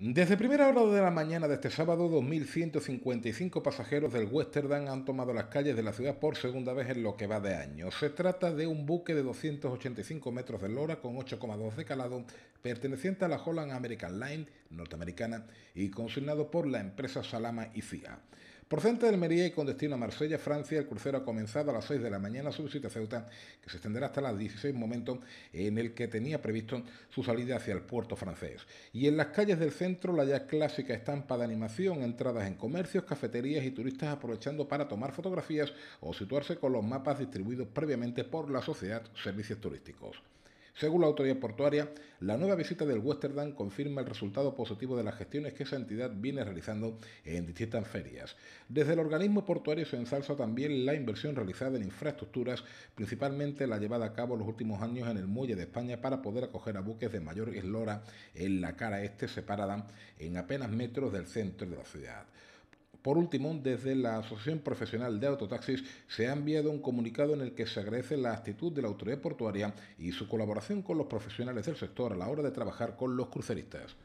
Desde primera hora de la mañana de este sábado, 2.155 pasajeros del Westerdam han tomado las calles de la ciudad por segunda vez en lo que va de año. Se trata de un buque de 285 metros de lora con 8,2 de calado, perteneciente a la Holland American Line norteamericana y consignado por la empresa Salama y CIA. Procedente de Almería y con destino a Marsella, Francia, el crucero ha comenzado a las 6 de la mañana su visita a Ceuta, que se extenderá hasta las 16, momento en el que tenía previsto su salida hacia el puerto francés. Y en las calles del centro, la ya clásica estampa de animación, entradas en comercios, cafeterías y turistas aprovechando para tomar fotografías o situarse con los mapas distribuidos previamente por la sociedad Servicios Turísticos. Según la autoridad portuaria, la nueva visita del Westerdam confirma el resultado positivo de las gestiones que esa entidad viene realizando en distintas ferias. Desde el organismo portuario se ensalza también la inversión realizada en infraestructuras, principalmente la llevada a cabo en los últimos años en el muelle de España para poder acoger a buques de mayor eslora en la cara este separada en apenas metros del centro de la ciudad. Por último, desde la Asociación Profesional de Autotaxis se ha enviado un comunicado en el que se agradece la actitud de la autoridad portuaria y su colaboración con los profesionales del sector a la hora de trabajar con los cruceristas.